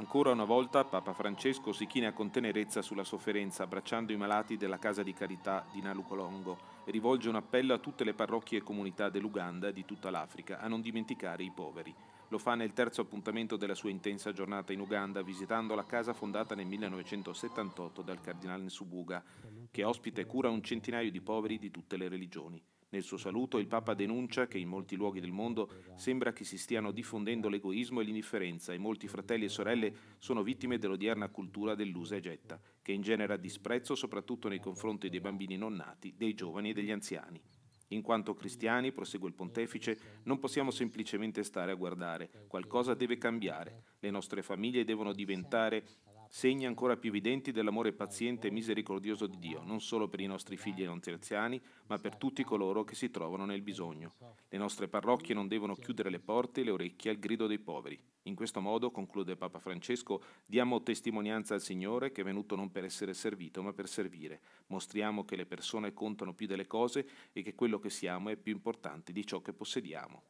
Ancora una volta Papa Francesco si china con tenerezza sulla sofferenza, abbracciando i malati della Casa di Carità di Nalucolongo e rivolge un appello a tutte le parrocchie e comunità dell'Uganda e di tutta l'Africa a non dimenticare i poveri. Lo fa nel terzo appuntamento della sua intensa giornata in Uganda, visitando la casa fondata nel 1978 dal cardinale Nsubuga, che ospita e cura un centinaio di poveri di tutte le religioni. Nel suo saluto il Papa denuncia che in molti luoghi del mondo sembra che si stiano diffondendo l'egoismo e l'indifferenza e molti fratelli e sorelle sono vittime dell'odierna cultura dell'usa e getta, che ingenera disprezzo soprattutto nei confronti dei bambini non nati, dei giovani e degli anziani. In quanto cristiani, prosegue il pontefice, non possiamo semplicemente stare a guardare, qualcosa deve cambiare, le nostre famiglie devono diventare segni ancora più evidenti dell'amore paziente e misericordioso di Dio, non solo per i nostri figli e non terziani, ma per tutti coloro che si trovano nel bisogno. Le nostre parrocchie non devono chiudere le porte e le orecchie al grido dei poveri. In questo modo, conclude Papa Francesco, diamo testimonianza al Signore che è venuto non per essere servito, ma per servire. Mostriamo che le persone contano più delle cose e che quello che siamo è più importante di ciò che possediamo.